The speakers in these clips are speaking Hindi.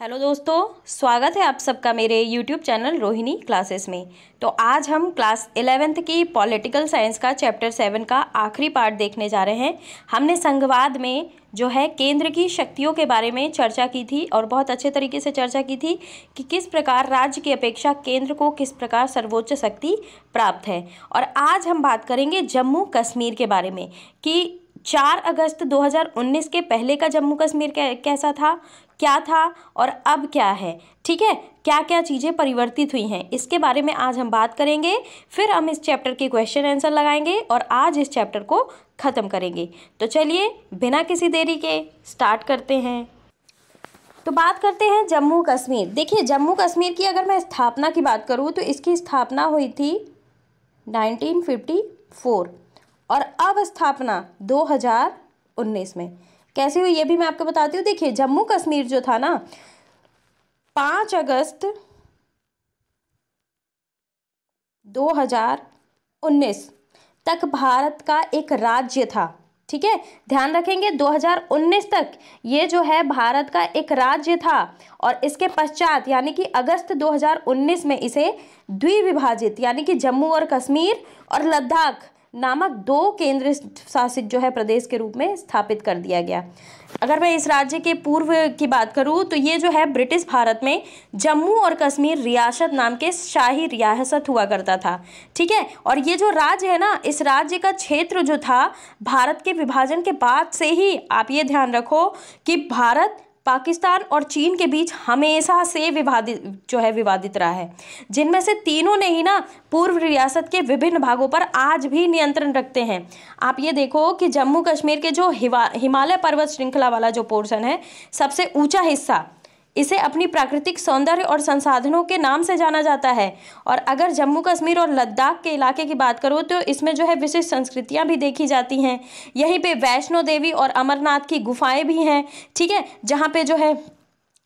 हेलो दोस्तों स्वागत है आप सबका मेरे यूट्यूब चैनल रोहिणी क्लासेस में तो आज हम क्लास एलेवेंथ की पॉलिटिकल साइंस का चैप्टर सेवन का आखिरी पार्ट देखने जा रहे हैं हमने संघवाद में जो है केंद्र की शक्तियों के बारे में चर्चा की थी और बहुत अच्छे तरीके से चर्चा की थी कि किस प्रकार राज्य की अपेक्षा केंद्र को किस प्रकार सर्वोच्च शक्ति प्राप्त है और आज हम बात करेंगे जम्मू कश्मीर के बारे में कि चार अगस्त 2019 के पहले का जम्मू कश्मीर कैसा था क्या था और अब क्या है ठीक है क्या क्या चीज़ें परिवर्तित हुई हैं इसके बारे में आज हम बात करेंगे फिर हम इस चैप्टर के क्वेश्चन आंसर लगाएंगे और आज इस चैप्टर को ख़त्म करेंगे तो चलिए बिना किसी देरी के स्टार्ट करते हैं तो बात करते हैं जम्मू कश्मीर देखिए जम्मू कश्मीर की अगर मैं स्थापना की बात करूँ तो इसकी स्थापना हुई थी नाइनटीन और अब स्थापना 2019 में कैसे हुई ये भी मैं आपको बताती हूँ देखिए जम्मू कश्मीर जो था ना पाँच अगस्त 2019 तक भारत का एक राज्य था ठीक है ध्यान रखेंगे 2019 तक ये जो है भारत का एक राज्य था और इसके पश्चात यानी कि अगस्त 2019 में इसे द्विविभाजित यानी कि जम्मू और कश्मीर और लद्दाख नामक दो केंद्र शासित जो है प्रदेश के रूप में स्थापित कर दिया गया अगर मैं इस राज्य के पूर्व की बात करूँ तो ये जो है ब्रिटिश भारत में जम्मू और कश्मीर रियासत नाम के शाही रियासत हुआ करता था ठीक है और ये जो राज्य है ना इस राज्य का क्षेत्र जो था भारत के विभाजन के बाद से ही आप ये ध्यान रखो कि भारत पाकिस्तान और चीन के बीच हमेशा से विवादित जो है विवादित रहा है जिनमें से तीनों ने ही ना पूर्व रियासत के विभिन्न भागों पर आज भी नियंत्रण रखते हैं आप ये देखो कि जम्मू कश्मीर के जो हिमालय पर्वत श्रृंखला वाला जो पोर्शन है सबसे ऊंचा हिस्सा इसे अपनी प्राकृतिक सौंदर्य और संसाधनों के नाम से जाना जाता है और अगर जम्मू कश्मीर और लद्दाख के इलाके की बात करो तो इसमें जो है विशिष्ट संस्कृतियाँ भी देखी जाती हैं यहीं पर वैष्णो देवी और अमरनाथ की गुफाएँ भी हैं ठीक है जहाँ पर जो है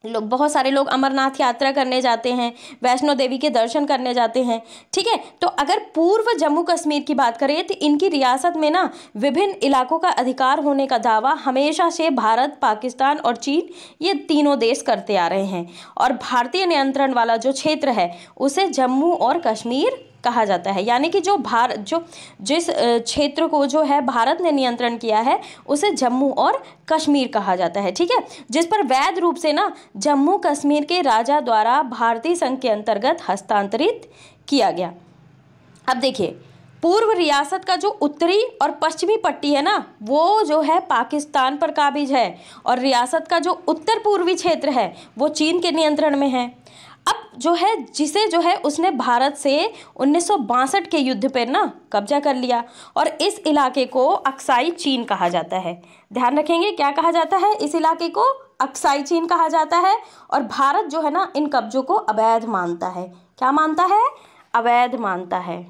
लोग बहुत सारे लोग अमरनाथ यात्रा करने जाते हैं वैष्णो देवी के दर्शन करने जाते हैं ठीक है तो अगर पूर्व जम्मू कश्मीर की बात करें तो इनकी रियासत में ना विभिन्न इलाकों का अधिकार होने का दावा हमेशा से भारत पाकिस्तान और चीन ये तीनों देश करते आ रहे हैं और भारतीय नियंत्रण वाला जो क्षेत्र है उसे जम्मू और कश्मीर कहा जाता है यानी कि जो भारत जो जिस क्षेत्र को जो है भारत ने नियंत्रण किया है उसे जम्मू और कश्मीर कहा जाता है ठीक है जिस पर वैध रूप से ना जम्मू कश्मीर के राजा द्वारा भारतीय संघ के अंतर्गत हस्तांतरित किया गया अब देखिए पूर्व रियासत का जो उत्तरी और पश्चिमी पट्टी है ना वो जो है पाकिस्तान पर काबिज है और रियासत का जो उत्तर पूर्वी क्षेत्र है वो चीन के नियंत्रण में है जो है जिसे जो है उसने भारत से उन्नीस के युद्ध पर ना कब्जा कर लिया और इस इलाके को अक्साई चीन कहा जाता है ध्यान रखेंगे क्या कहा जाता है इस इलाके को अक्साई चीन कहा जाता है और भारत जो है ना इन कब्जों को अवैध मानता है क्या मानता है अवैध मानता है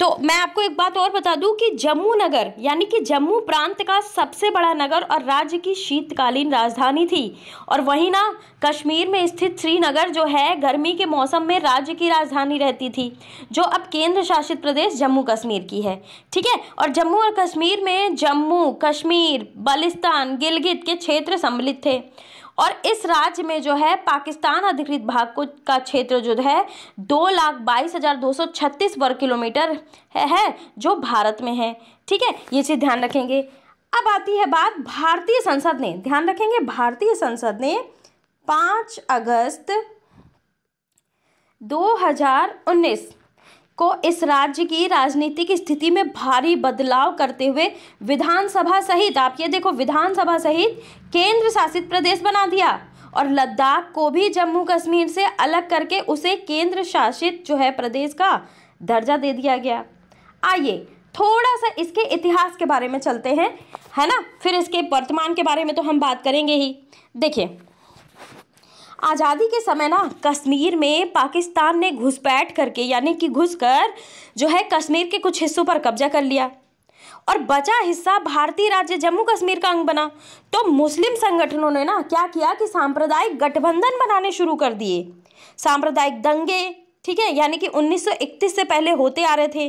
तो मैं आपको एक बात और बता दूं कि जम्मू नगर यानी कि जम्मू प्रांत का सबसे बड़ा नगर और राज्य की शीतकालीन राजधानी थी और वहीं ना कश्मीर में स्थित श्रीनगर जो है गर्मी के मौसम में राज्य की राजधानी रहती थी जो अब केंद्र शासित प्रदेश जम्मू कश्मीर की है ठीक है और जम्मू और कश्मीर में जम्मू कश्मीर बलिस्तान गिलगित के क्षेत्र सम्मिलित थे और इस राज्य में जो है पाकिस्तान अधिकृत भाग को का क्षेत्र जो है दो लाख बाईस हज़ार दो सौ छत्तीस वर्ग किलोमीटर है, है जो भारत में है ठीक है ये चीज़ ध्यान रखेंगे अब आती है बात भारतीय संसद ने ध्यान रखेंगे भारतीय संसद ने पाँच अगस्त उन्नीस को इस राज्य की राजनीतिक स्थिति में भारी बदलाव करते हुए विधानसभा सहित आप ये देखो विधानसभा सहित केंद्र शासित प्रदेश बना दिया और लद्दाख को भी जम्मू कश्मीर से अलग करके उसे केंद्र शासित जो है प्रदेश का दर्जा दे दिया गया आइए थोड़ा सा इसके इतिहास के बारे में चलते हैं है ना फिर इसके वर्तमान के बारे में तो हम बात करेंगे ही देखिए आज़ादी के समय ना कश्मीर में पाकिस्तान ने घुसपैठ करके यानी कि घुसकर जो है कश्मीर के कुछ हिस्सों पर कब्जा कर लिया और बचा हिस्सा भारतीय राज्य जम्मू कश्मीर का अंग बना तो मुस्लिम संगठनों ने ना क्या किया कि सांप्रदायिक गठबंधन बनाने शुरू कर दिए सांप्रदायिक दंगे ठीक है यानी कि 1931 से पहले होते आ रहे थे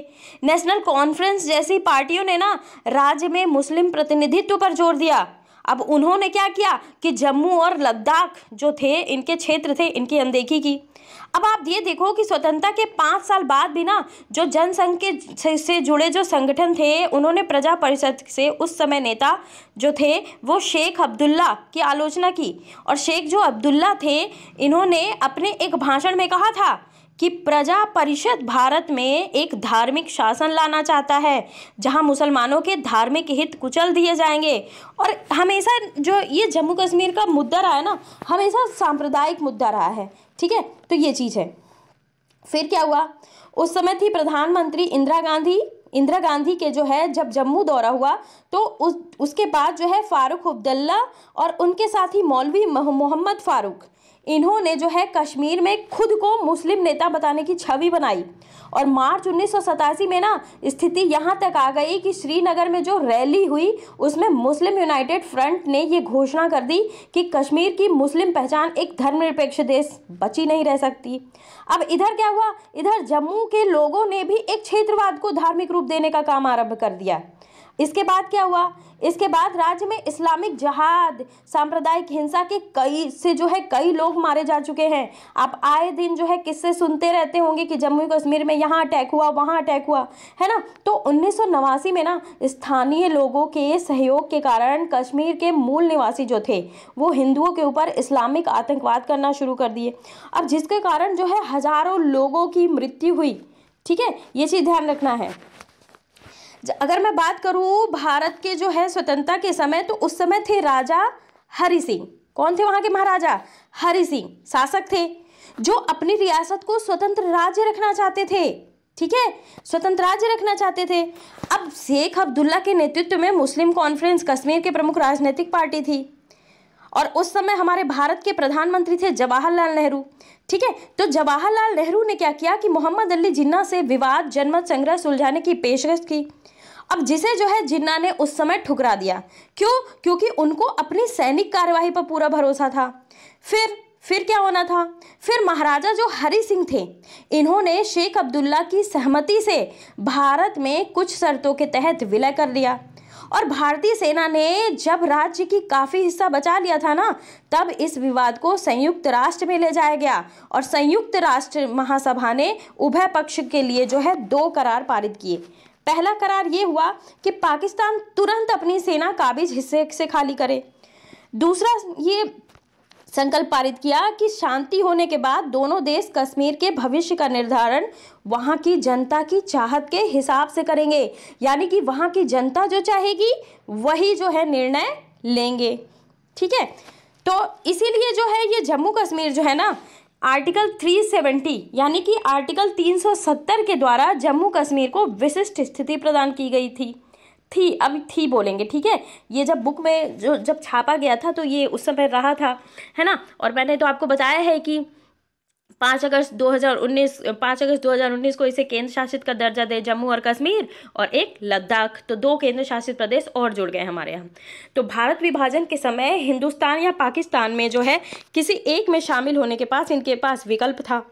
नेशनल कॉन्फ्रेंस जैसी पार्टियों ने ना राज्य में मुस्लिम प्रतिनिधित्व पर जोर दिया अब उन्होंने क्या किया कि जम्मू और लद्दाख जो थे इनके क्षेत्र थे इनकी अनदेखी की अब आप ये देखो कि स्वतंत्रता के पाँच साल बाद भी ना जो जनसंघ के से जुड़े जो संगठन थे उन्होंने प्रजा परिषद से उस समय नेता जो थे वो शेख अब्दुल्ला की आलोचना की और शेख जो अब्दुल्ला थे इन्होंने अपने एक भाषण में कहा था कि प्रजा परिषद भारत में एक धार्मिक शासन लाना चाहता है जहां मुसलमानों के धार्मिक हित कुचल दिए जाएंगे और हमेशा जो ये जम्मू कश्मीर का मुद्दा रहा है ना हमेशा सांप्रदायिक मुद्दा रहा है ठीक है तो ये चीज़ है फिर क्या हुआ उस समय थी प्रधानमंत्री इंदिरा गांधी इंदिरा गांधी के जो है जब जम्मू दौरा हुआ तो उस उसके बाद जो है फारूक अब्दुल्ला और उनके साथ ही मौलवी मोहम्मद फारूक इन्होंने जो है कश्मीर में खुद को मुस्लिम नेता बताने की छवि बनाई और मार्च उन्नीस में ना स्थिति यहाँ तक आ गई कि श्रीनगर में जो रैली हुई उसमें मुस्लिम यूनाइटेड फ्रंट ने ये घोषणा कर दी कि कश्मीर की मुस्लिम पहचान एक धर्मनिरपेक्ष देश बची नहीं रह सकती अब इधर क्या हुआ इधर जम्मू के लोगों ने भी एक क्षेत्रवाद को धार्मिक रूप देने का काम आरंभ कर दिया इसके बाद क्या हुआ इसके बाद राज्य में इस्लामिक जहाद सांप्रदायिक हिंसा के कई से जो है कई लोग मारे जा चुके हैं आप आए दिन जो है किससे सुनते रहते होंगे कि जम्मू कश्मीर में यहाँ अटैक हुआ वहाँ अटैक हुआ है ना तो उन्नीस में ना स्थानीय लोगों के सहयोग के कारण कश्मीर के मूल निवासी जो थे वो हिंदुओं के ऊपर इस्लामिक आतंकवाद करना शुरू कर दिए अब जिसके कारण जो है हजारों लोगों की मृत्यु हुई ठीक है ये चीज़ ध्यान रखना है अगर मैं बात करूँ भारत के जो है स्वतंत्रता के समय तो उस समय थे राजा हरि सिंह कौन थे वहाँ के महाराजा हरि सिंह शासक थे जो अपनी रियासत को स्वतंत्र राज्य रखना चाहते थे ठीक है स्वतंत्र राज्य रखना चाहते थे अब शेख अब्दुल्ला के नेतृत्व में मुस्लिम कॉन्फ्रेंस कश्मीर के प्रमुख राजनीतिक पार्टी थी और उस समय हमारे भारत के प्रधानमंत्री थे जवाहरलाल नेहरू ठीक है तो जवाहरलाल नेहरू ने क्या किया कि मोहम्मद अली जिन्ना से विवाद जनमत संग्रह सुलझाने की पेशकश की अब जिसे जो है जिन्ना ने उस समय ठुकरा दिया क्यों क्योंकि उनको अपनी सैनिक कार्यवाही पर पूरा भरोसा था फिर फिर क्या होना था फिर महाराजा जो हरि सिंह थे इन्होंने शेख अब्दुल्ला की सहमति से भारत में कुछ शर्तों के तहत विलय कर लिया और भारतीय सेना ने जब राज्य की काफ़ी हिस्सा बचा लिया था ना तब इस विवाद को संयुक्त राष्ट्र में ले जाया गया और संयुक्त राष्ट्र महासभा ने उभय पक्ष के लिए जो है दो करार पारित किए पहला करार ये हुआ कि पाकिस्तान तुरंत अपनी सेना काबिज हिस्से से खाली करे दूसरा ये संकल्प पारित किया कि शांति होने के बाद दोनों देश कश्मीर के भविष्य का निर्धारण वहां की जनता की चाहत के हिसाब से करेंगे यानी कि वहां की जनता जो चाहेगी वही जो है निर्णय लेंगे ठीक है तो इसीलिए जो है ये जम्मू कश्मीर जो है ना आर्टिकल 370 यानी कि आर्टिकल 370 के द्वारा जम्मू कश्मीर को विशिष्ट स्थिति प्रदान की गई थी थी अभी थी बोलेंगे ठीक है ये जब बुक में जो जब छापा गया था तो ये उस समय रहा था है ना और मैंने तो आपको बताया है कि पाँच अगस्त 2019 हज़ार अगस्त 2019 को इसे केंद्र शासित का दर्जा दे जम्मू और कश्मीर और एक लद्दाख तो दो केंद्र शासित प्रदेश और जुड़ गए हमारे यहाँ तो भारत विभाजन के समय हिंदुस्तान या पाकिस्तान में जो है किसी एक में शामिल होने के पास इनके पास विकल्प था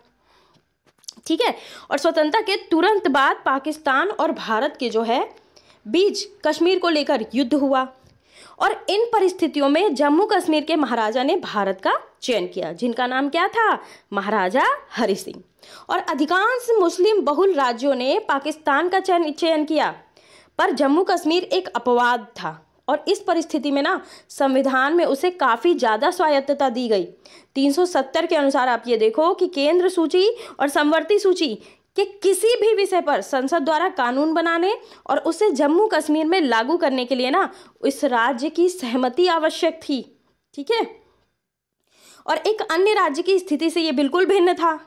ठीक है और स्वतंत्रता के तुरंत बाद पाकिस्तान और भारत के जो है बीच कश्मीर को लेकर युद्ध हुआ और इन परिस्थितियों में जम्मू कश्मीर के महाराजा ने भारत का चयन किया जिनका नाम क्या था महाराजा हरि सिंह और अधिकांश मुस्लिम बहुल राज्यों ने पाकिस्तान का चयन चयन किया पर जम्मू कश्मीर एक अपवाद था और इस परिस्थिति में ना संविधान में उसे काफ़ी ज़्यादा स्वायत्तता दी गई 370 के अनुसार आप ये देखो कि केंद्र सूची और समवर्ती सूची कि किसी भी विषय पर संसद द्वारा कानून बनाने और उसे जम्मू कश्मीर में लागू करने के लिए ना इस राज्य की सहमति आवश्यक थी ठीक है और एक अन्य राज्य की स्थिति से ये बिल्कुल भिन्न था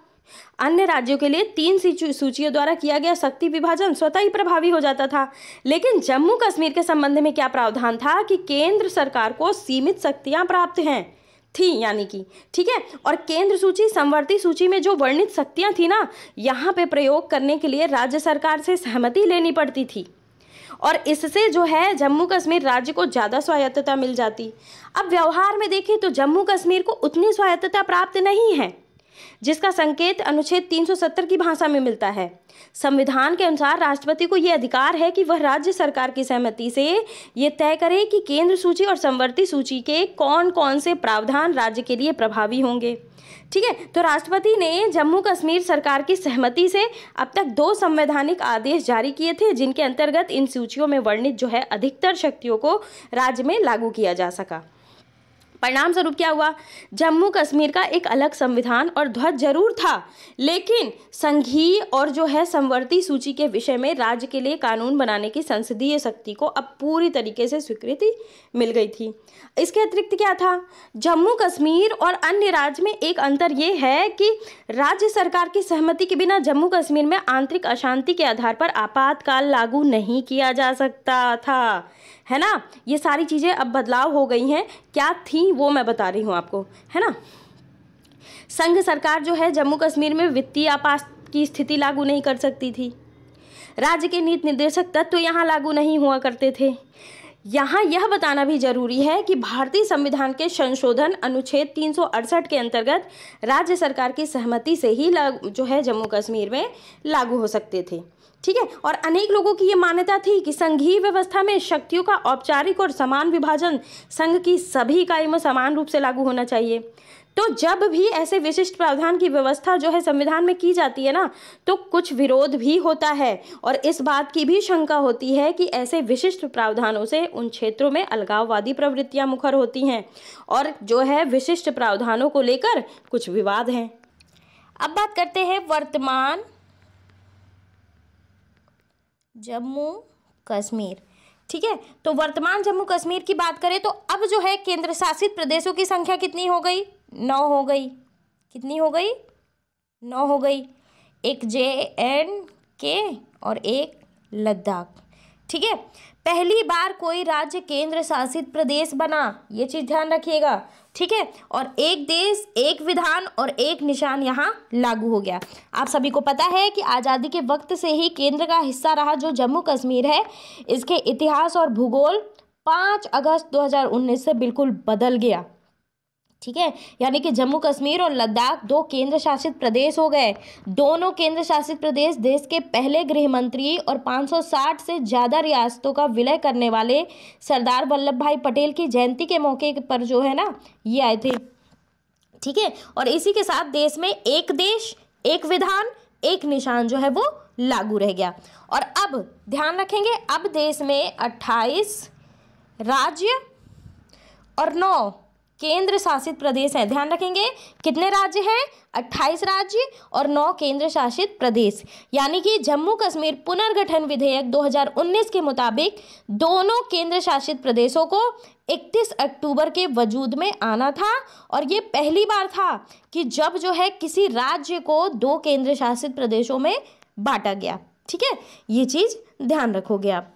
अन्य राज्यों के लिए तीन सूचियों द्वारा किया गया शक्ति विभाजन स्वतः ही प्रभावी हो जाता था लेकिन जम्मू कश्मीर के संबंध में क्या प्रावधान था कि केंद्र सरकार को सीमित शक्तियां प्राप्त हैं थी यानी कि ठीक है और केंद्र सूची संवर्ती सूची में जो वर्णित शक्तियाँ थी ना यहाँ पे प्रयोग करने के लिए राज्य सरकार से सहमति लेनी पड़ती थी और इससे जो है जम्मू कश्मीर राज्य को ज़्यादा स्वायत्तता मिल जाती अब व्यवहार में देखें तो जम्मू कश्मीर को उतनी स्वायत्तता प्राप्त नहीं है जिसका संकेत अनुच्छेद 370 की भाषा में मिलता है संविधान के अनुसार राष्ट्रपति को यह अधिकार है कि वह राज्य सरकार की सहमति से ये तय करे कि केंद्र सूची और संवर्ती सूची के कौन कौन से प्रावधान राज्य के लिए प्रभावी होंगे ठीक है तो राष्ट्रपति ने जम्मू कश्मीर सरकार की सहमति से अब तक दो संवैधानिक आदेश जारी किए थे जिनके अंतर्गत इन सूचियों में वर्णित जो है अधिकतर शक्तियों को राज्य में लागू किया जा सका परिणाम स्वरूप क्या हुआ जम्मू कश्मीर का एक अलग संविधान और ध्वज जरूर था लेकिन संघीय और जो है संवर्ती सूची के विषय में राज्य के लिए कानून बनाने की संसदीय शक्ति को अब पूरी तरीके से स्वीकृति मिल गई थी इसके अतिरिक्त क्या था जम्मू कश्मीर और अन्य राज्य में एक अंतर ये है कि राज्य सरकार की सहमति के बिना जम्मू कश्मीर में आंतरिक अशांति के आधार पर आपातकाल लागू नहीं किया जा सकता था है ना ये सारी चीज़ें अब बदलाव हो गई हैं क्या थी वो मैं बता रही हूँ आपको है ना संघ सरकार जो है जम्मू कश्मीर में वित्तीय आपात की स्थिति लागू नहीं कर सकती थी राज्य के नीति निर्देशक तत्व तो यहाँ लागू नहीं हुआ करते थे यहाँ यह बताना भी जरूरी है कि भारतीय संविधान के संशोधन अनुच्छेद तीन के अंतर्गत राज्य सरकार की सहमति से ही जो है जम्मू कश्मीर में लागू हो सकते थे ठीक है और अनेक लोगों की ये मान्यता थी कि संघीय व्यवस्था में शक्तियों का औपचारिक और समान विभाजन संघ की सभी इकाई में समान रूप से लागू होना चाहिए तो जब भी ऐसे विशिष्ट प्रावधान की व्यवस्था जो है संविधान में की जाती है ना तो कुछ विरोध भी होता है और इस बात की भी शंका होती है कि ऐसे विशिष्ट प्रावधानों से उन क्षेत्रों में अलगाववादी प्रवृत्तियां मुखर होती हैं और जो है विशिष्ट प्रावधानों को लेकर कुछ विवाद हैं अब बात करते हैं वर्तमान जम्मू कश्मीर ठीक है तो वर्तमान जम्मू कश्मीर की बात करें तो अब जो है केंद्र शासित प्रदेशों की संख्या कितनी हो गई नौ हो गई कितनी हो गई नौ हो गई एक जे एंड के और एक लद्दाख ठीक है पहली बार कोई राज्य केंद्र शासित प्रदेश बना ये चीज़ ध्यान रखिएगा ठीक है और एक देश एक विधान और एक निशान यहाँ लागू हो गया आप सभी को पता है कि आज़ादी के वक्त से ही केंद्र का हिस्सा रहा जो जम्मू कश्मीर है इसके इतिहास और भूगोल पाँच अगस्त 2019 से बिल्कुल बदल गया ठीक है यानी कि जम्मू कश्मीर और लद्दाख दो केंद्र शासित प्रदेश हो गए दोनों केंद्र शासित प्रदेश देश के पहले गृह मंत्री और 560 से ज़्यादा रियासतों का विलय करने वाले सरदार वल्लभ भाई पटेल की जयंती के मौके पर जो है ना ये आए थे ठीक है और इसी के साथ देश में एक देश एक विधान एक निशान जो है वो लागू रह गया और अब ध्यान रखेंगे अब देश में अट्ठाईस राज्य और नौ केंद्र शासित प्रदेश हैं ध्यान रखेंगे कितने राज्य हैं 28 राज्य और 9 केंद्र शासित प्रदेश यानी कि जम्मू कश्मीर पुनर्गठन विधेयक 2019 के मुताबिक दोनों केंद्र शासित प्रदेशों को 31 अक्टूबर के वजूद में आना था और ये पहली बार था कि जब जो है किसी राज्य को दो केंद्र शासित प्रदेशों में बांटा गया ठीक है ये चीज़ ध्यान रखोगे आप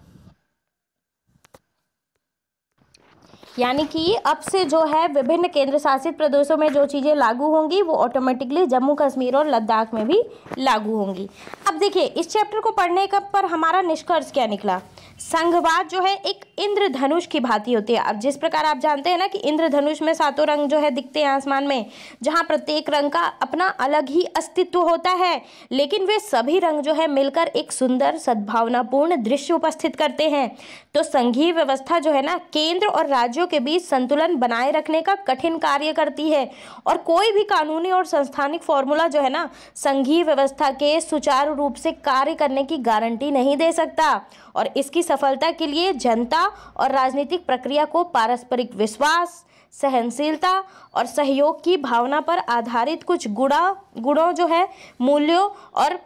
यानी कि अब से जो है विभिन्न केंद्र शासित प्रदेशों में जो चीज़ें लागू होंगी वो ऑटोमेटिकली जम्मू कश्मीर और लद्दाख में भी लागू होंगी अब देखिए इस चैप्टर को पढ़ने का पर हमारा निष्कर्ष क्या निकला संघवाद जो है एक इंद्रधनुष की भांति होती है अब जिस प्रकार आप जानते हैं ना कि इंद्रधनुष में सातों रंग जो है दिखते हैं आसमान में जहाँ प्रत्येक रंग का अपना अलग ही अस्तित्व होता है लेकिन वे सभी रंग जो है मिलकर एक सुंदर सद्भावनापूर्ण दृश्य उपस्थित करते हैं तो संघीय व्यवस्था जो है ना केंद्र और राज्यों के बीच संतुलन बनाए रखने का कठिन कार्य करती है और कोई भी कानूनी और संस्थानिक फॉर्मूला जो है ना संघीय व्यवस्था के सुचारू रूप से कार्य करने की गारंटी नहीं दे सकता और इसकी सफलता के लिए जनता और राजनीतिक प्रक्रिया को पारस्परिक विश्वास सहनशीलता और सहयोग की भावना पर आधारित कुछ गुणा गुणों जो है मूल्यों और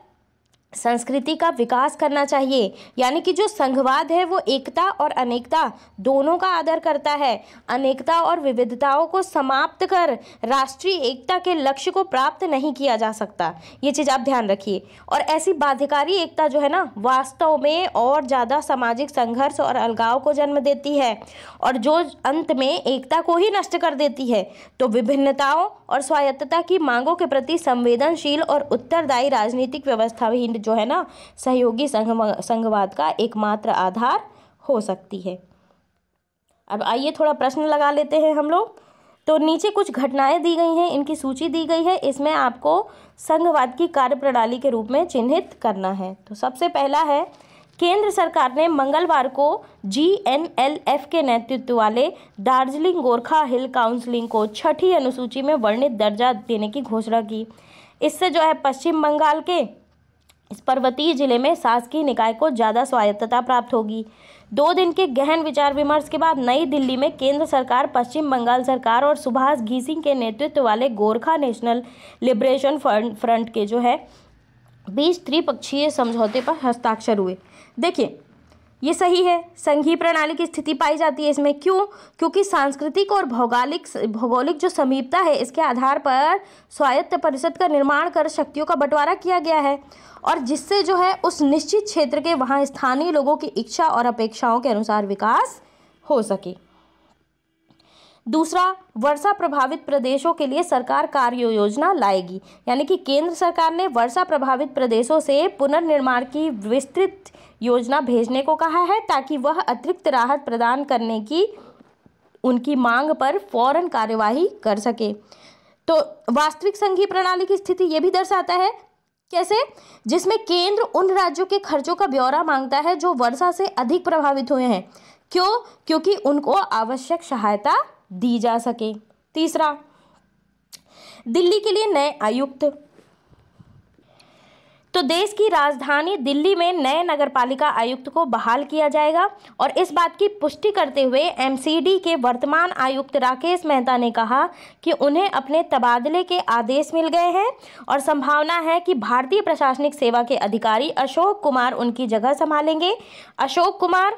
संस्कृति का विकास करना चाहिए यानी कि जो संघवाद है वो एकता और अनेकता दोनों का आदर करता है अनेकता और विविधताओं को समाप्त कर राष्ट्रीय एकता के लक्ष्य को प्राप्त नहीं किया जा सकता ये चीज़ आप ध्यान रखिए और ऐसी बाध्यकारी एकता जो है ना वास्तव में और ज़्यादा सामाजिक संघर्ष और अलगाव को जन्म देती है और जो अंत में एकता को ही नष्ट कर देती है तो विभिन्नताओं और स्वायत्तता की मांगों के प्रति संवेदनशील और उत्तरदायी राजनीतिक व्यवस्था भी जो है ना सहयोगी संघ संघवाद का एकमात्र आधार हो सकती है अब आइए थोड़ा प्रश्न लगा लेते हैं हम लोग तो नीचे कुछ घटनाएं दी गई हैं इनकी सूची दी गई है इसमें आपको संघवाद की कार्यप्रणाली के रूप में चिन्हित करना है तो सबसे पहला है केंद्र सरकार ने मंगलवार को जीएनएलएफ के नेतृत्व वाले दार्जिलिंग गोरखा हिल काउंसिलिंग को छठी अनुसूची में वर्णित दर्जा देने की घोषणा की इससे जो है पश्चिम बंगाल के इस पर्वतीय जिले में शासकीय निकाय को ज़्यादा स्वायत्तता प्राप्त होगी दो दिन के गहन विचार विमर्श के बाद नई दिल्ली में केंद्र सरकार पश्चिम बंगाल सरकार और सुभाष घीसिंग के नेतृत्व वाले गोरखा नेशनल लिबरेशन फ्रंट के जो है बीस त्रिपक्षीय समझौते पर हस्ताक्षर हुए देखिए ये सही है संघीय प्रणाली की स्थिति पाई जाती है इसमें क्यों क्योंकि सांस्कृतिक और भौगोलिक भौगोलिक जो समीपता है इसके आधार पर स्वायत्त परिषद का निर्माण कर शक्तियों का बंटवारा किया गया है और जिससे जो है उस निश्चित क्षेत्र के वहाँ स्थानीय लोगों की इच्छा और अपेक्षाओं के अनुसार विकास हो सके दूसरा वर्षा प्रभावित प्रदेशों के लिए सरकार कार्य योजना लाएगी यानी कि केंद्र सरकार ने वर्षा प्रभावित प्रदेशों से पुनर्निर्माण की विस्तृत योजना भेजने को कहा है ताकि वह अतिरिक्त राहत प्रदान करने की उनकी मांग पर फौरन कार्यवाही कर सके तो वास्तविक संघीय प्रणाली की स्थिति यह भी दर्शाता है कैसे जिसमें केंद्र उन राज्यों के खर्चों का ब्यौरा मांगता है जो वर्षा से अधिक प्रभावित हुए हैं क्यों क्योंकि उनको आवश्यक सहायता दी जा सके तीसरा दिल्ली के लिए नए आयुक्त तो देश की राजधानी दिल्ली में नए नगरपालिका आयुक्त को बहाल किया जाएगा और इस बात की पुष्टि करते हुए एमसीडी के वर्तमान आयुक्त राकेश मेहता ने कहा कि उन्हें अपने तबादले के आदेश मिल गए हैं और संभावना है कि भारतीय प्रशासनिक सेवा के अधिकारी अशोक कुमार उनकी जगह संभालेंगे अशोक कुमार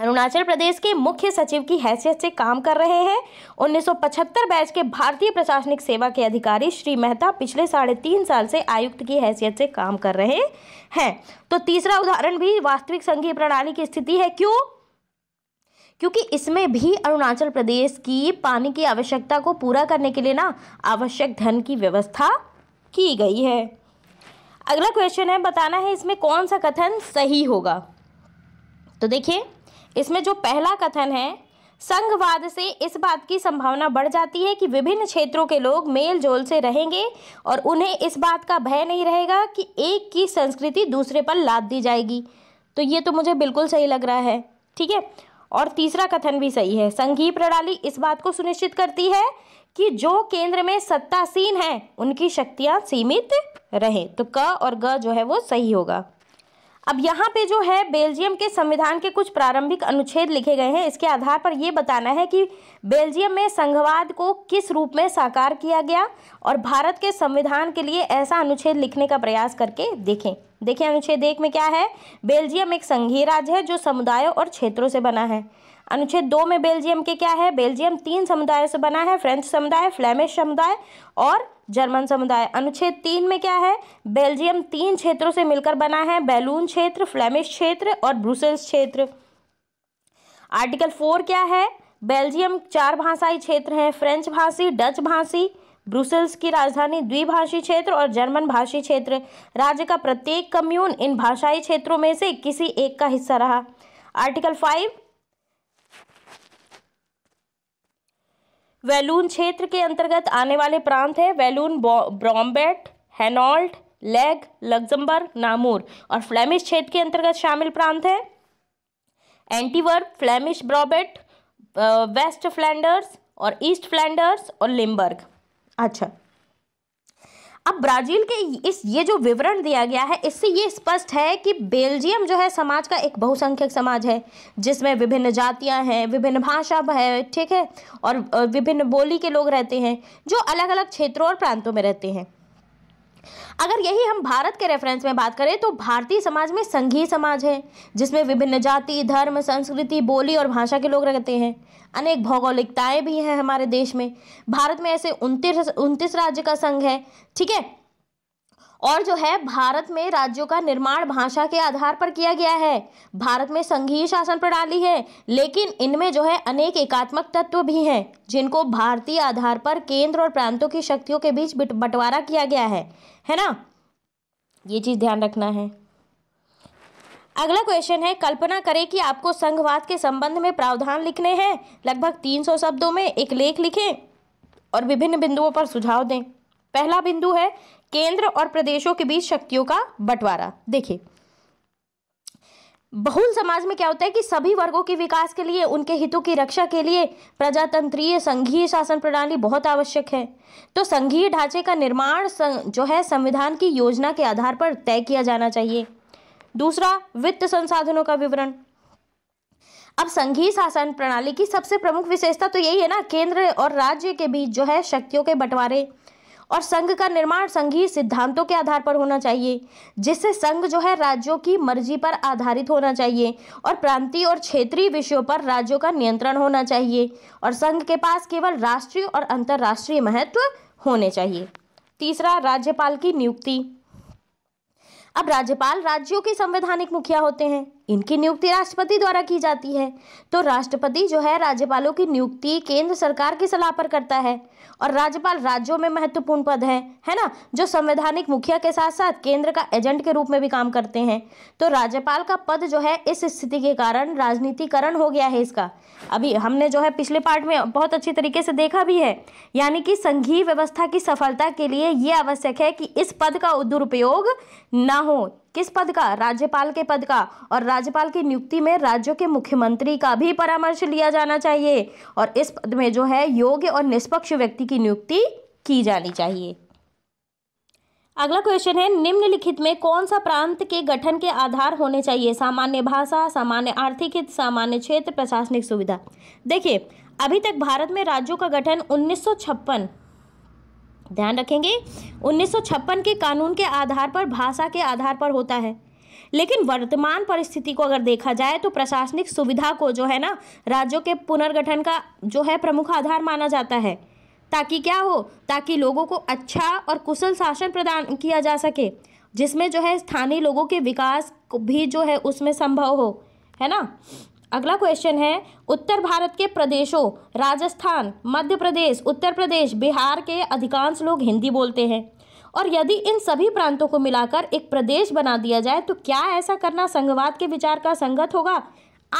अरुणाचल प्रदेश के मुख्य सचिव की हैसियत से काम कर रहे हैं 1975 बैच के भारतीय प्रशासनिक सेवा के अधिकारी श्री मेहता पिछले साढ़े तीन साल से आयुक्त की हैसियत से काम कर रहे हैं तो तीसरा उदाहरण भी वास्तविक संघीय प्रणाली की स्थिति है क्यों क्योंकि इसमें भी अरुणाचल प्रदेश की पानी की आवश्यकता को पूरा करने के लिए ना आवश्यक धन की व्यवस्था की गई है अगला क्वेश्चन है बताना है इसमें कौन सा कथन सही होगा तो देखिए इसमें जो पहला कथन है संघवाद से इस बात की संभावना बढ़ जाती है कि विभिन्न क्षेत्रों के लोग मेल जोल से रहेंगे और उन्हें इस बात का भय नहीं रहेगा कि एक की संस्कृति दूसरे पर लाद दी जाएगी तो ये तो मुझे बिल्कुल सही लग रहा है ठीक है और तीसरा कथन भी सही है संघीय प्रणाली इस बात को सुनिश्चित करती है कि जो केंद्र में सत्तासीन हैं उनकी शक्तियाँ सीमित रहें तो क और ग जो है वो सही होगा अब यहाँ पे जो है बेल्जियम के संविधान के कुछ प्रारंभिक अनुच्छेद लिखे गए हैं इसके आधार पर ये बताना है कि बेल्जियम में संघवाद को किस रूप में साकार किया गया और भारत के संविधान के लिए ऐसा अनुच्छेद लिखने का प्रयास करके देखें देखें अनुच्छेद एक में क्या है बेल्जियम एक संघीय राज्य है जो समुदायों और क्षेत्रों से बना है अनुच्छेद दो में बेल्जियम के क्या है बेल्जियम तीन समुदायों से बना है फ्रेंच समुदाय फ्लेमिश समुदाय और जर्मन समुदाय अनुच्छेद तीन में क्या है बेल्जियम तीन क्षेत्रों से मिलकर बना है बैलून क्षेत्र फ्लेमिश क्षेत्र और ब्रुसेल्स क्षेत्र आर्टिकल फोर क्या है बेल्जियम चार भाषाई क्षेत्र हैं फ्रेंच भाषी डच भाषी ब्रुसेल्स की राजधानी द्विभाषी क्षेत्र और जर्मन भाषी क्षेत्र राज्य का प्रत्येक कम्यून इन भाषाई क्षेत्रों में से किसी एक का हिस्सा रहा आर्टिकल फाइव वैलून क्षेत्र के अंतर्गत आने वाले प्रांत हैं वैलून ब्रॉम्बेट हेनॉल्ट लेग लग्जम्बर्ग नामूर और फ्लेमिश क्षेत्र के अंतर्गत शामिल प्रांत हैं Antwerp Flemish Brabant West Flanders और ईस्ट फ्लैंडर्स और लिम्बर्ग अच्छा अब ब्राजील के इस ये जो विवरण दिया गया है इससे ये स्पष्ट है कि बेल्जियम जो है समाज का एक बहुसंख्यक समाज है जिसमें विभिन्न जातियां हैं विभिन्न भाषा है ठीक है और विभिन्न बोली के लोग रहते हैं जो अलग अलग क्षेत्रों और प्रांतों में रहते हैं अगर यही हम भारत के रेफरेंस में बात करें तो भारतीय समाज में संघीय समाज है जिसमें विभिन्न जाति धर्म संस्कृति बोली और भाषा के लोग रहते हैं अनेक भौगोलिकताएं भी हैं हमारे देश में भारत में ऐसे उनतीस उनतीस राज्य का संघ है ठीक है और जो है भारत में राज्यों का निर्माण भाषा के आधार पर किया गया है भारत में संघीय शासन प्रणाली है लेकिन इनमें जो है अनेक एकात्मक तत्व भी हैं जिनको भारतीय आधार पर केंद्र और प्रांतों की शक्तियों के बीच बंटवारा किया गया है है ना ये चीज़ ध्यान रखना है अगला क्वेश्चन है कल्पना करें कि आपको संघवाद के संबंध में प्रावधान लिखने हैं लगभग 300 शब्दों में एक लेख लिखें और विभिन्न बिंदुओं पर सुझाव दें पहला बिंदु है केंद्र और प्रदेशों के बीच शक्तियों का बंटवारा देखिए बहुल समाज में क्या होता है कि सभी वर्गों के विकास के लिए उनके हितों की रक्षा के लिए प्रजातंत्रीय संघीय शासन प्रणाली बहुत आवश्यक है तो संघीय ढांचे का निर्माण जो है संविधान की योजना के आधार पर तय किया जाना चाहिए दूसरा वित्त संसाधनों का विवरण अब संघीय शासन प्रणाली की सबसे प्रमुख विशेषता तो यही है ना केंद्र और राज्य के बीच जो है शक्तियों के बंटवारे और संघ का निर्माण संघीय सिद्धांतों के आधार पर होना चाहिए जिससे संघ जो है राज्यों की मर्जी पर आधारित होना चाहिए और प्रांतीय और क्षेत्रीय विषयों पर राज्यों का नियंत्रण होना चाहिए और संघ के पास केवल राष्ट्रीय और अंतर्राष्ट्रीय महत्व होने चाहिए तीसरा राज्यपाल की नियुक्ति अब राज्यपाल राज्यों के संवैधानिक मुखिया होते हैं इनकी नियुक्ति राष्ट्रपति द्वारा की जाती है तो राष्ट्रपति जो है राज्यपालों की नियुक्ति केंद्र सरकार की सलाह पर करता है और राज्यपाल राज्यों में महत्वपूर्ण पद है है ना जो संवैधानिक मुखिया के साथ साथ केंद्र का एजेंट के रूप में भी काम करते हैं तो राज्यपाल का पद जो है इस स्थिति के कारण राजनीतिकरण हो गया है इसका अभी हमने जो है पिछले पार्ट में बहुत अच्छी तरीके से देखा भी है यानी कि संघीय व्यवस्था की सफलता के लिए ये आवश्यक है कि इस पद का दुरुपयोग ना हो किस पद का राज्यपाल के पद का और राज्यपाल की नियुक्ति में राज्यों के मुख्यमंत्री का भी परामर्श लिया जाना चाहिए और इस पद में जो है योग्य और निष्पक्ष व्यक्ति की नियुक्ति की जानी चाहिए अगला क्वेश्चन है निम्नलिखित में कौन सा प्रांत के गठन के आधार होने चाहिए सामान्य भाषा सामान्य आर्थिक हित सामान्य क्षेत्र प्रशासनिक सुविधा देखिए अभी तक भारत में राज्यों का गठन उन्नीस ध्यान रखेंगे 1956 के कानून के आधार पर भाषा के आधार पर होता है लेकिन वर्तमान परिस्थिति को अगर देखा जाए तो प्रशासनिक सुविधा को जो है ना राज्यों के पुनर्गठन का जो है प्रमुख आधार माना जाता है ताकि क्या हो ताकि लोगों को अच्छा और कुशल शासन प्रदान किया जा सके जिसमें जो है स्थानीय लोगों के विकास भी जो है उसमें संभव हो है ना अगला क्वेश्चन है उत्तर भारत के प्रदेशों राजस्थान मध्य प्रदेश उत्तर प्रदेश बिहार के अधिकांश लोग हिंदी बोलते हैं और यदि इन सभी प्रांतों को मिलाकर एक प्रदेश बना दिया जाए तो क्या ऐसा करना संघवाद के विचार का संगत होगा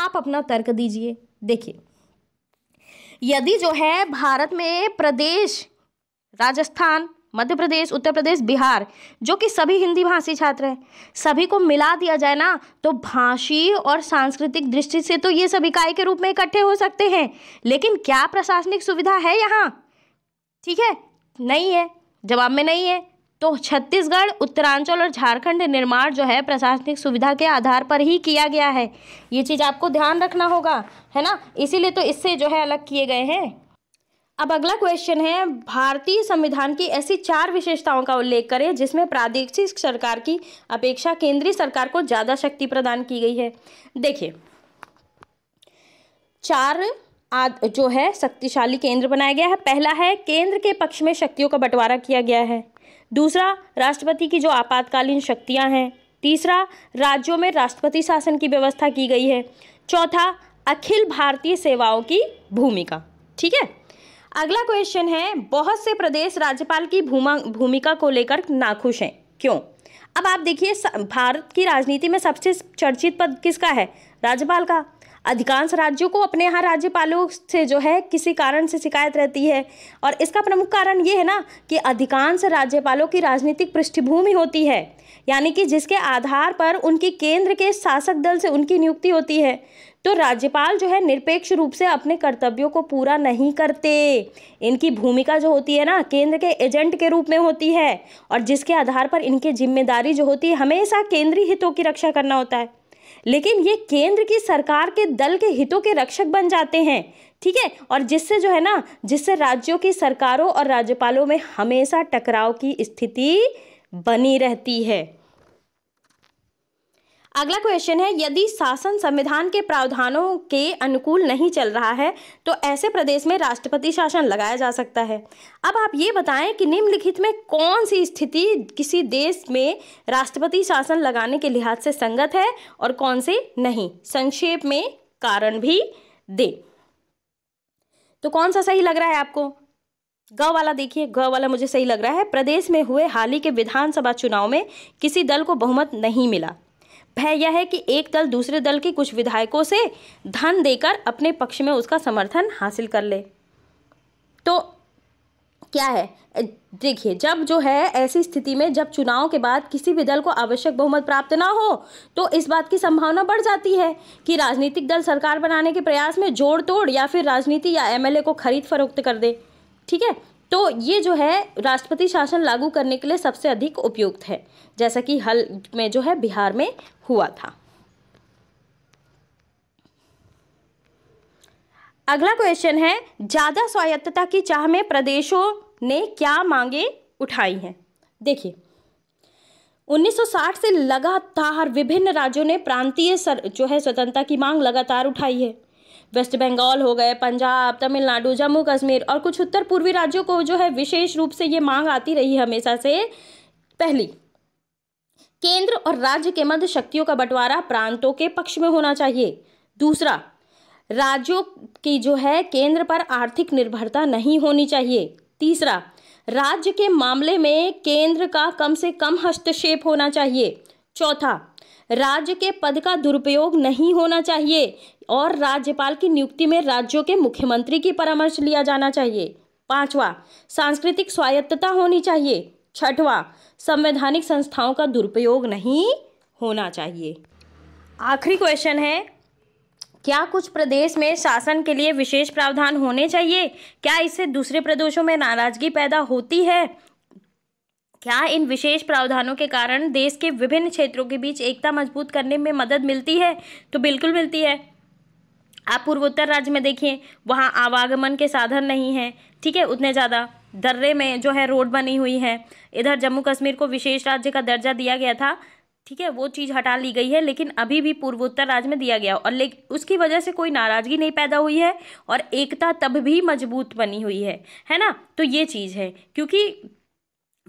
आप अपना तर्क दीजिए देखिए यदि जो है भारत में प्रदेश राजस्थान मध्य प्रदेश उत्तर प्रदेश बिहार जो कि सभी हिंदी भाषी छात्र हैं सभी को मिला दिया जाए ना तो भाषी और सांस्कृतिक दृष्टि से तो ये सब इकाई के रूप में इकट्ठे हो सकते हैं लेकिन क्या प्रशासनिक सुविधा है यहाँ ठीक है नहीं है जवाब में नहीं है तो छत्तीसगढ़ उत्तरांचल और झारखंड निर्माण जो है प्रशासनिक सुविधा के आधार पर ही किया गया है ये चीज़ आपको ध्यान रखना होगा है ना इसीलिए तो इससे जो है अलग किए गए हैं अब अगला क्वेश्चन है भारतीय संविधान की ऐसी चार विशेषताओं का उल्लेख करें जिसमें प्रादेशिक सरकार की अपेक्षा केंद्रीय सरकार को ज़्यादा शक्ति प्रदान की गई है देखिए चार आद जो है शक्तिशाली केंद्र बनाया गया है पहला है केंद्र के पक्ष में शक्तियों का बंटवारा किया गया है दूसरा राष्ट्रपति की जो आपातकालीन शक्तियां हैं तीसरा राज्यों में राष्ट्रपति शासन की व्यवस्था की गई है चौथा अखिल भारतीय सेवाओं की भूमिका ठीक है अगला क्वेश्चन है बहुत से प्रदेश राज्यपाल की भूमिका को लेकर नाखुश हैं क्यों अब आप देखिए भारत की राजनीति में सबसे चर्चित पद किसका है राज्यपाल का अधिकांश राज्यों को अपने यहाँ राज्यपालों से जो है किसी कारण से शिकायत रहती है और इसका प्रमुख कारण ये है ना कि अधिकांश राज्यपालों की राजनीतिक पृष्ठभूमि होती है यानी कि जिसके आधार पर उनकी केंद्र के शासक दल से उनकी नियुक्ति होती है तो राज्यपाल जो है निरपेक्ष रूप से अपने कर्तव्यों को पूरा नहीं करते इनकी भूमिका जो होती है ना केंद्र के एजेंट के रूप में होती है और जिसके आधार पर इनकी जिम्मेदारी जो होती है हमेशा केंद्रीय हितों की रक्षा करना होता है लेकिन ये केंद्र की सरकार के दल के हितों के रक्षक बन जाते हैं ठीक है और जिससे जो है ना जिससे राज्यों की सरकारों और राज्यपालों में हमेशा टकराव की स्थिति बनी रहती है अगला क्वेश्चन है यदि शासन संविधान के प्रावधानों के अनुकूल नहीं चल रहा है तो ऐसे प्रदेश में राष्ट्रपति शासन लगाया जा सकता है अब आप ये बताएं कि निम्नलिखित में कौन सी स्थिति किसी देश में राष्ट्रपति शासन लगाने के लिहाज से संगत है और कौन सी नहीं संक्षेप में कारण भी दे तो कौन सा सही लग रहा है आपको ग वाला देखिए ग वाला मुझे सही लग रहा है प्रदेश में हुए हाल ही के विधानसभा चुनाव में किसी दल को बहुमत नहीं मिला भय यह है कि एक दल दूसरे दल के कुछ विधायकों से धन देकर अपने पक्ष में उसका समर्थन हासिल कर ले तो क्या है देखिए जब जो है ऐसी स्थिति में जब चुनाव के बाद किसी भी दल को आवश्यक बहुमत प्राप्त ना हो तो इस बात की संभावना बढ़ जाती है कि राजनीतिक दल सरकार बनाने के प्रयास में जोड़ तोड़ या फिर राजनीति या एमएलए को खरीद फरोख्त कर दे ठीक है तो ये जो है राष्ट्रपति शासन लागू करने के लिए सबसे अधिक उपयुक्त है जैसा कि हल में जो है बिहार में हुआ था अगला क्वेश्चन है ज़्यादा स्वायत्तता की चाह में प्रदेशों ने क्या मांगे उठाई हैं देखिए 1960 से लगातार विभिन्न राज्यों ने प्रांतीय जो है स्वतंत्रता की मांग लगातार उठाई है वेस्ट बंगाल हो गए पंजाब तमिलनाडु जम्मू कश्मीर और कुछ उत्तर पूर्वी राज्यों को जो है विशेष रूप से ये मांग आती रही हमेशा से पहली केंद्र और राज्य के मध्य शक्तियों का बंटवारा प्रांतों के पक्ष में होना चाहिए दूसरा राज्यों की जो है केंद्र पर आर्थिक निर्भरता नहीं होनी चाहिए तीसरा राज्य के मामले में केंद्र का कम से कम हस्तक्षेप होना चाहिए चौथा राज्य के पद का दुरुपयोग नहीं होना चाहिए और राज्यपाल की नियुक्ति में राज्यों के मुख्यमंत्री की परामर्श लिया जाना चाहिए पांचवा सांस्कृतिक स्वायत्तता होनी चाहिए छठवा संवैधानिक संस्थाओं का दुरुपयोग नहीं होना चाहिए आखिरी क्वेश्चन है क्या कुछ प्रदेश में शासन के लिए विशेष प्रावधान होने चाहिए क्या इससे दूसरे प्रदेशों में नाराजगी पैदा होती है क्या इन विशेष प्रावधानों के कारण देश के विभिन्न क्षेत्रों के बीच एकता मजबूत करने में मदद मिलती है तो बिल्कुल मिलती है आप पूर्वोत्तर राज्य में देखिए वहाँ आवागमन के साधन नहीं हैं ठीक है उतने ज़्यादा दर्रे में जो है रोड बनी हुई है इधर जम्मू कश्मीर को विशेष राज्य का दर्जा दिया गया था ठीक है वो चीज़ हटा ली गई है लेकिन अभी भी पूर्वोत्तर राज्य में दिया गया और लेकिन उसकी वजह से कोई नाराज़गी नहीं पैदा हुई है और एकता तब भी मजबूत बनी हुई है है ना तो ये चीज़ है क्योंकि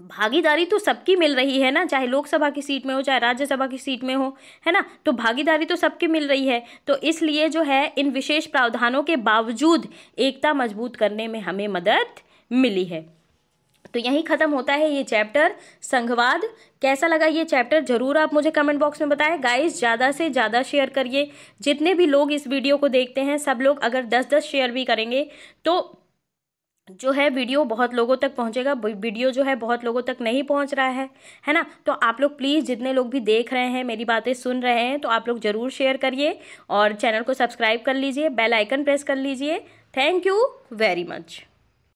भागीदारी तो सबकी मिल रही है ना चाहे लोकसभा की सीट में हो चाहे राज्यसभा की सीट में हो है ना तो भागीदारी तो सबकी मिल रही है तो इसलिए जो है इन विशेष प्रावधानों के बावजूद एकता मजबूत करने में हमें मदद मिली है तो यहीं ख़त्म होता है ये चैप्टर संघवाद कैसा लगा ये चैप्टर ज़रूर आप मुझे कमेंट बॉक्स में बताएं गाइस ज़्यादा से ज़्यादा शेयर करिए जितने भी लोग इस वीडियो को देखते हैं सब लोग अगर दस दस शेयर भी करेंगे तो जो है वीडियो बहुत लोगों तक पहुंचेगा वीडियो जो है बहुत लोगों तक नहीं पहुंच रहा है है ना तो आप लोग प्लीज़ जितने लोग भी देख रहे हैं मेरी बातें सुन रहे हैं तो आप लोग ज़रूर शेयर करिए और चैनल को सब्सक्राइब कर लीजिए बेल आइकन प्रेस कर लीजिए थैंक यू वेरी मच